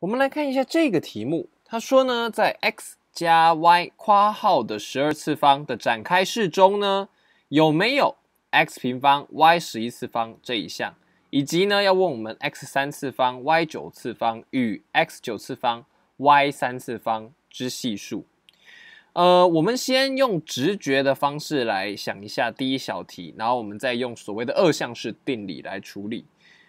我们来看一下这个题目，他说呢，在 x 加 y 括号的十二次方的展开式中呢，有没有 x 平方 y 十一次方这一项？以及呢，要问我们 x 三次方 y 九次方与 x 九次方 y 三次方之系数。呃，我们先用直觉的方式来想一下第一小题，然后我们再用所谓的二项式定理来处理。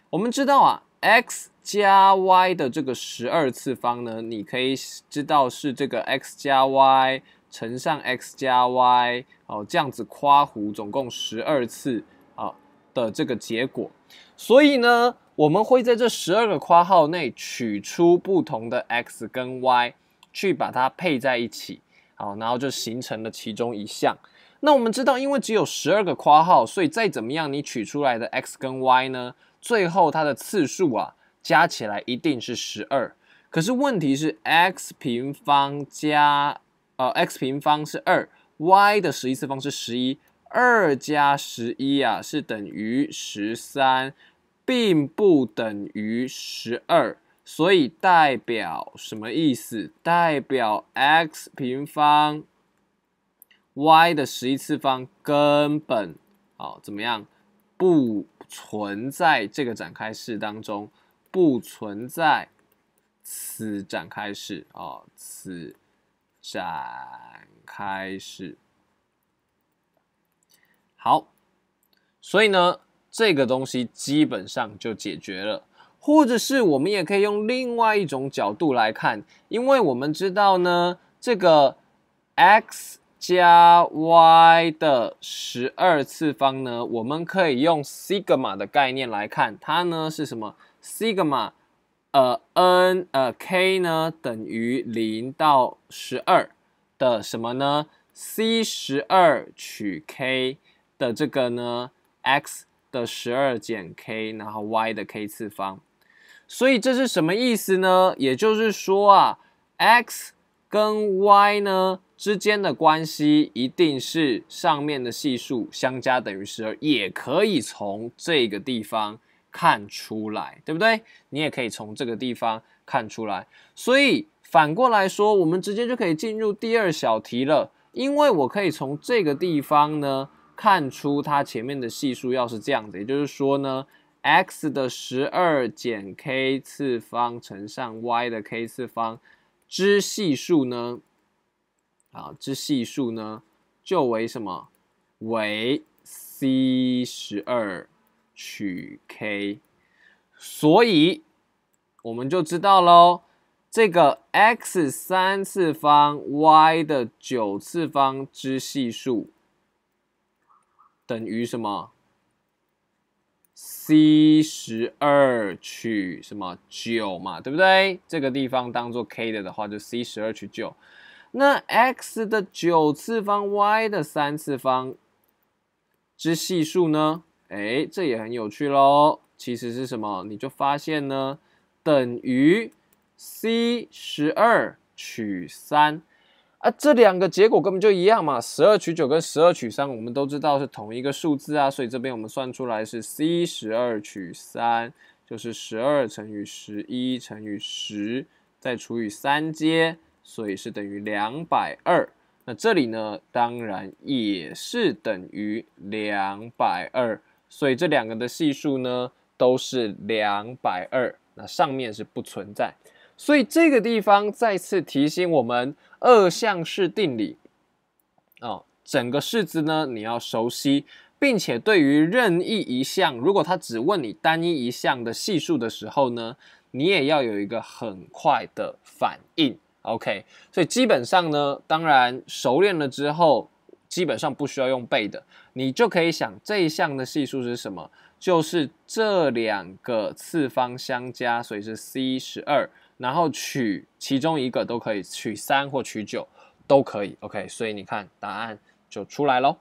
我们知道啊。x 加 y 的这个十二次方呢，你可以知道是这个 x 加 y 乘上 x 加 y 哦，这样子括弧总共十二次啊的这个结果。所以呢，我们会在这十二个括号内取出不同的 x 跟 y 去把它配在一起，好，然后就形成了其中一项。那我们知道，因为只有十二个括号，所以再怎么样你取出来的 x 跟 y 呢？最后它的次数啊，加起来一定是十二。可是问题是，x 平方加呃 x 平方是二，y 的十一次方是十一，二加十一啊是等于十三，并不等于十二。所以代表什么意思？代表 x 平方 y 的十一次方根本啊怎么样不？存在这个展开式当中，不存在此展开式啊，此展开式。好，所以呢，这个东西基本上就解决了。或者是我们也可以用另外一种角度来看，因为我们知道呢，这个 x。加 y 的十二次方呢？我们可以用 sigma 的概念来看，它呢是什么？sigma，呃，n，呃，k 呢等于零到十二的什么呢？C 十二取 k 的这个呢 x 的十二减 k，然后 y 的 k 次方。所以这是什么意思呢？也就是说啊，x 跟 y 呢？之间的关系一定是上面的系数相加等于十二，也可以从这个地方看出来，对不对？你也可以从这个地方看出来，所以反过来说，我们直接就可以进入第二小题了，因为我可以从这个地方呢看出它前面的系数要是这样子，也就是说呢，x 的十二减 k 次方乘上 y 的 k 次方，之系数呢。啊，之系数呢就为什么为 C 十二取 k，所以我们就知道喽，这个 x 三次方 y 的九次方之系数等于什么？C 十二取什么九嘛，对不对？这个地方当做 k 的的话，就 C 十二取九。那 x 的九次方 y 的三次方之系数呢？哎，这也很有趣喽。其实是什么？你就发现呢，等于 C 十二取三啊。这两个结果根本就一样嘛。十二取九跟十二取三，我们都知道是同一个数字啊。所以这边我们算出来是 C 十二取三，就是十二乘以十一乘以十再除以三阶。所以是等于两百二，那这里呢，当然也是等于两百二，所以这两个的系数呢都是两百二，那上面是不存在，所以这个地方再次提醒我们二项式定理哦，整个式子呢你要熟悉，并且对于任意一项，如果他只问你单一一项的系数的时候呢，你也要有一个很快的反应。OK，所以基本上呢，当然熟练了之后，基本上不需要用背的，你就可以想这一项的系数是什么，就是这两个次方相加，所以是 C 十二，然后取其中一个都可以，取三或取九都可以。OK，所以你看答案就出来喽。